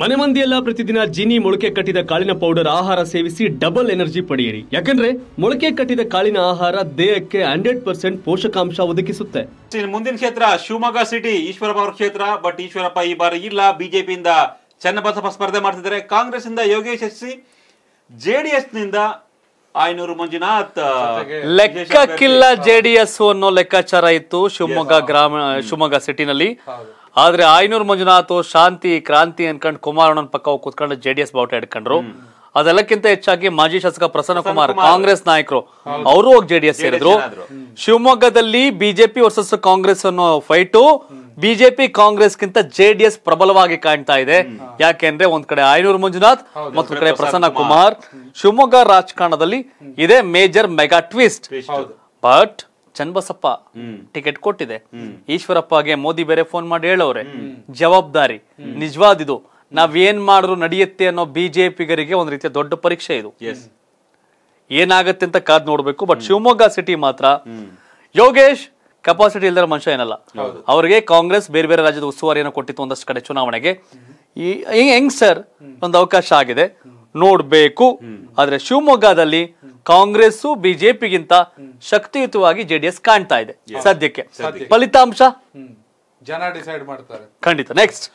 ಮನೆ ಮಂದಿಯೆಲ್ಲ ಪ್ರತಿದಿನ ಜೀನಿ ಮೊಳಕೆ ಕಟ್ಟಿದ ಕಾಳಿನ ಪೌಡರ್ ಆಹಾರ ಸೇವಿಸಿ ಡಬಲ್ ಎನರ್ಜಿ ಪಡೆಯಿರಿ ಯಾಕಂದ್ರೆ ಮೊಳಕೆ ಕಟ್ಟಿದ ಕಾಳಿನ ಆಹಾರ ದೇಹಕ್ಕೆ ಹಂಡ್ರೆಡ್ ಪರ್ಸೆಂಟ್ ಪೋಷಕಾಂಶ ಒದಗಿಸುತ್ತೆ ಮುಂದಿನ ಕ್ಷೇತ್ರ ಶಿವಮೊಗ್ಗ ಸಿಟಿ ಈಶ್ವರಪ್ಪ ಅವರ ಕ್ಷೇತ್ರ ಬಟ್ ಈಶ್ವರಪ್ಪ ಈ ಬಾರಿ ಇಲ್ಲ ಬಿಜೆಪಿಯಿಂದ ಚನ್ನಬಸಪ್ಪ ಸ್ಪರ್ಧೆ ಮಾಡ್ತಿದ್ದಾರೆ ಕಾಂಗ್ರೆಸ್ ಇಂದ ಯೋಗೇಶ್ ಎಸ್ ಸಿ ಜೆಡಿಎಸ್ ನಿಂದ ಆಯನೂರು ಮಂಜುನಾಥ್ ಲೆಕ್ಕಕ್ಕಿಲ್ಲ ಜೆಡಿಎಸ್ ಅನ್ನೋ ಲೆಕ್ಕಾಚಾರ ಇತ್ತು ಶಿವಮೊಗ್ಗ ಗ್ರಾಮ ಶಿವಮೊಗ್ಗ ಸಿಟಿನಲ್ಲಿ ಆದ್ರೆ ಐನೂರು ಮಂಜುನಾಥ್ ಶಾಂತಿ ಕ್ರಾಂತಿ ಅನ್ಕೊಂಡು ಕುಮಾರಣ್ಣನ ಪಕ್ಕ ಕೂತ್ಕೊಂಡು ಜೆ ಡಿ ಎಸ್ ಬಾವುಟ ಹಿಡ್ಕೊಂಡ್ರು ಅದೆಲ್ಲಕ್ಕಿಂತ ಹೆಚ್ಚಾಗಿ ಮಾಜಿ ಶಾಸಕ ಪ್ರಸನ್ನ ಕುಮಾರ್ ಕಾಂಗ್ರೆಸ್ ನಾಯಕರು ಅವರು ಹೋಗಿ ಜೆಡಿಎಸ್ ಸೇರಿದ್ರು ಶಿವಮೊಗ್ಗದಲ್ಲಿ ಬಿಜೆಪಿ ವರ್ಸಸ್ ಕಾಂಗ್ರೆಸ್ ಅನ್ನೋ ಫೈಟು ಬಿಜೆಪಿ ಕಾಂಗ್ರೆಸ್ ಗಿಂತ ಜೆಡಿಎಸ್ ಪ್ರಬಲವಾಗಿ ಕಾಣ್ತಾ ಇದೆ ಯಾಕೆಂದ್ರೆ ಒಂದ್ ಕಡೆ ಆಯನೂರು ಮಂಜುನಾಥ್ ಮತ್ತೊಂದ್ ಕಡೆ ಪ್ರಸನ್ನ ಕುಮಾರ್ ಶಿವಮೊಗ್ಗ ರಾಜಕಾರಣದಲ್ಲಿ ಇದೇ major mega twist but Channabasappa ticket ಕೊಟ್ಟಿದೆ ಈಶ್ವರಪ್ಪಗೆ ಮೋದಿ ಬೇರೆ ಫೋನ್ ಮಾಡಿ ಹೇಳೋರೆ ಜವಾಬ್ದಾರಿ ನಿಜವಾದಿದು ನಾವೇನ್ ಮಾಡಿದ್ರು ನಡೆಯುತ್ತೆ ಅನ್ನೋ ಬಿಜೆಪಿಗರಿಗೆ ಒಂದ್ ರೀತಿಯ ದೊಡ್ಡ ಪರೀಕ್ಷೆ ಇದು ಏನಾಗತ್ತೆ ಅಂತ ಕಾದ್ ನೋಡ್ಬೇಕು ಬಟ್ ಶಿವಮೊಗ್ಗ ಸಿಟಿ ಮಾತ್ರ ಯೋಗೇಶ್ ಕೆಪಾಸಿಟಿ ಇಲ್ದರ ಮನುಷ್ಯ ಏನಲ್ಲ ಅವ್ರಿಗೆ ಕಾಂಗ್ರೆಸ್ ಬೇರೆ ಬೇರೆ ರಾಜ್ಯದ ಉಸ್ತುವಾರಿಯನ್ನು ಕೊಟ್ಟಿತ್ತು ಒಂದಷ್ಟು ಕಡೆ ಚುನಾವಣೆಗೆ ಹೆಂಗ್ ಸರ್ ಒಂದು ಅವಕಾಶ ಆಗಿದೆ ನೋಡ್ಬೇಕು ಆದ್ರೆ ಶಿವಮೊಗ್ಗದಲ್ಲಿ ಕಾಂಗ್ರೆಸ್ಸು ಬಿಜೆಪಿಗಿಂತ ಶಕ್ತಿಯುತವಾಗಿ ಜೆಡಿಎಸ್ ಕಾಣ್ತಾ ಇದೆ ಸದ್ಯಕ್ಕೆ ಫಲಿತಾಂಶ ಜನ ಡಿಸೈಡ್ ಮಾಡ್ತಾರೆ ಖಂಡಿತ ನೆಕ್ಸ್ಟ್